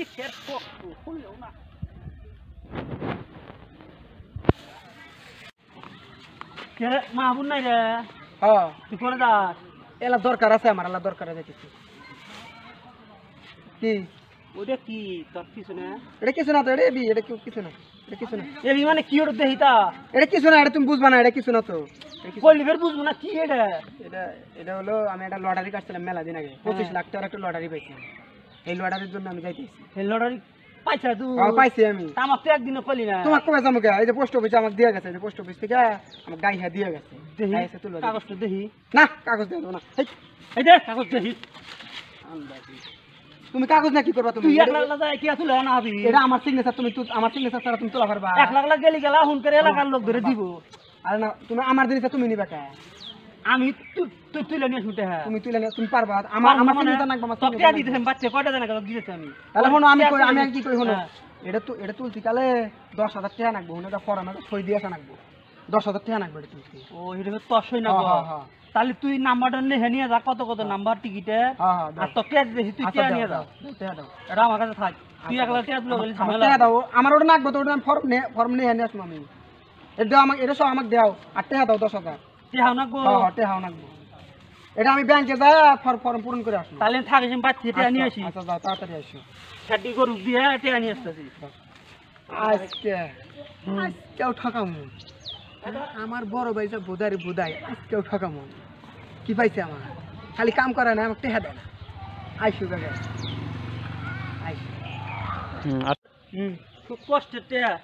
কি ফের খুললেও না মাহবুব নাই রে হ্যাঁ তুই করে যাস এলা দরকার আছে আমার এলা দরকার আছে কিছু কি ওটা কি তোর কিছু না এটা কিছু না তো এটা এবি এটা কিছু না এটা কিছু না এবি মানে কি ওর দেহিতা এটা কিছু না এটা তুমি বুঝবা না এটা কিছু না তো বললি ফের বুঝবো না কি এটা এটা এটা হলো আমি একটা লটারি কাটছিলাম মেলা দিন আগে পঁচিশ লাখ টাকার একটা লটারি পাইছিলাম এই জন্য আমি যাইতেছি হ্যাঁ, এই আমার হ্যাঁ তুমি কাগজ তুমি এক লাখ না হবি তুমি তুমি তোলা পারবা এক লাখ গেলি গেলা হুন করে এলাকার লোক ধরে দিব আরে না তুমি আমার জিনিসটা তুমি নিবা আমি হ্যাঁ। তুমি আমার আমি তাহলে আমি হ্যাঁ। এটা তুই নাম্বারটা নিয়ে হেনিয়ে যা কত কত হ্যাঁ। নাম্বার টিকিটে আচ্ছা, আমার কাছে তুই আচ্ছা, দাও ওটা নাকবো তো ফর্ম নে নিয়ে আসবো আমি এটা আমাকে এটা সব আমাকে দেওয়া আটটা টাকা দাও 10000 হ্যাঁ, হ্যাঁ, এটা আমি ব্যাংকে যা ফর্ম পূরণ করে আসবো তাহলে থাকিস আচ্ছা, আচ্ছা, তাড়াতাড়ি আসো ছাটি দিয়ে আজকে আমার বড় ভাই যা বোধারে বোধাই কেউ ঠকামো কি পাইছে আমার খালি কাম করে না আমাকে টেহা দেয় না আইসু কাকা খুব কষ্টের টেহা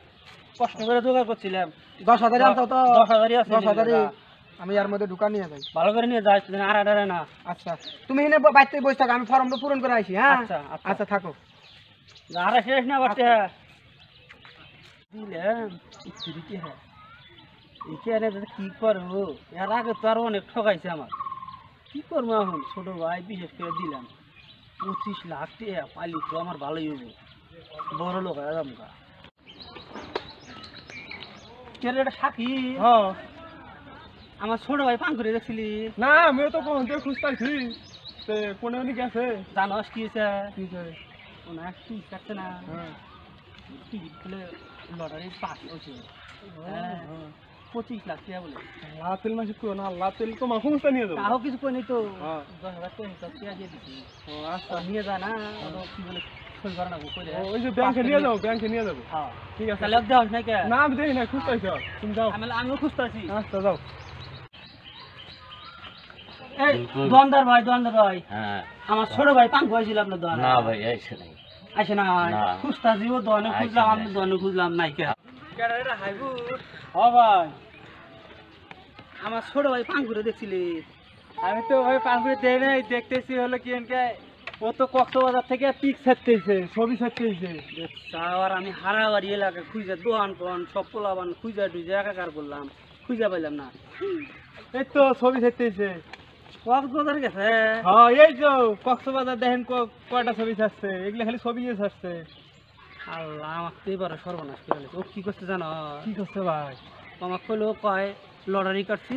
কষ্ট করে জোগাড় করছিলাম দশ হাজারই আনতো তো দশ হাজারই দশ হাজারই আমি এর মধ্যে ঢুকা নিয়ে যাই ভালো করে নিয়ে যাই তুমি আর না আচ্ছা তুমি এনে বাইতে বসে থাকো আমি ফর্মটা পূরণ করে আসি হ্যাঁ আচ্ছা আচ্ছা, আচ্ছা থাকো আর শেষ না বাড়তে আচ্ছা। দিলে ইস্ত্রি কি হ্যাঁ এখানে কি করবো এর আগে তো আর অনেক ঠকাইছে আমার কি করবো এখন ছোট ভাই বিশেষ করে দিলাম পঁচিশ লাখ টাকা পালি তো আমার ভালোই হইব বড় লোক এটা থাকি হ্যাঁ আমার ছোট ভাই পান করে দেখছিলি না আমিও তো কোন থেকে খুঁজতাছি তে কোনে উনি গেছে জানোস কি হয়েছে কি হয়েছে কাটছে না হ্যাঁ। কি বলে লটারি পাস হয়েছে হ্যাঁ, হ্যাঁ, পঁচিশ বলে লাতেল মাসে কেউ না তো নিয়ে যাবো তাও কিছু কইনি তো দশ তো দিছি ও আচ্ছা নিয়ে যা না কি বলে ওই ব্যাংকে নিয়ে ব্যাংকে নিয়ে ঠিক আছে না আমি দেখি না তুমি যাও আমিও খুঁজতেছি আচ্ছা যাও হ্যাঁ। আমার ছোট ভাই দেখছিলি আমি তো ভাই নাই দেখতেছি হলো কি ও তো কক্সবাজার থেকে পিক ছাড়তেছে ছবি ছাড়তেছে আর আমি হারাবাড়ি এলাকা খুঁজে দোয়ান পোহান সব পোলাবান খুঁজে টুজে একাকার বললাম খুঁজে পাইলাম না এই তো ছবি ছাড়তেছে কক্সবাজার গেছে হ্যাঁ এই তো কক্সবাজার দেখেন কয়টা ছবি ছাড়ছে এগুলো খালি ছবি ছাড়ছে আল্লাহ আমার তো এবারে সর্বনাশ করে ও কি করছে জানো কি করছে ভাই তোমার কইলো কয় লটারি কাটছি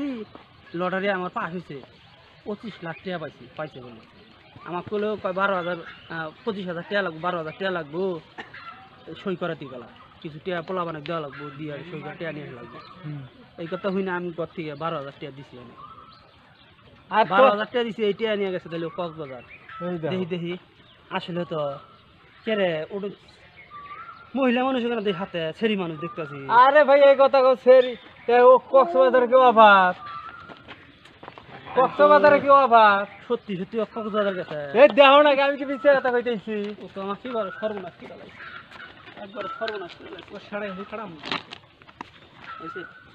লটারি আমার পাস হয়েছে পঁচিশ লাখ টিয়া পাইছি পাইছে বলে আমার কইলো কয় বারো হাজার পঁচিশ হাজার টিয়া লাগবো বারো হাজার টিয়া লাগবো সই করাতে গেলাম কিছু টিয়া পোলা বানাক দেওয়া লাগবো দিয়ে সই করে টিয়া নিয়ে লাগবো এই কথা হই আমি ঘর থেকে বারো হাজার টিয়া দিছি আমি আর বারো মহিলা মানুষ ওখানে হাতে ছেড়ি মানুষ দেখতেছি আরে ভাই এই কথা কেউ ও কক্সবাজার কেউ অভাব কক্সবাজারে কি অভাব সত্যি সত্যি কক্সবাজার গেছে এই না নাকি আমি কি পিছিয়ে কথা কইতেছি ও তো আমার কি বলে সর্বনাশ কি একবার সর্বনাশ কি সাড়ে খারাপ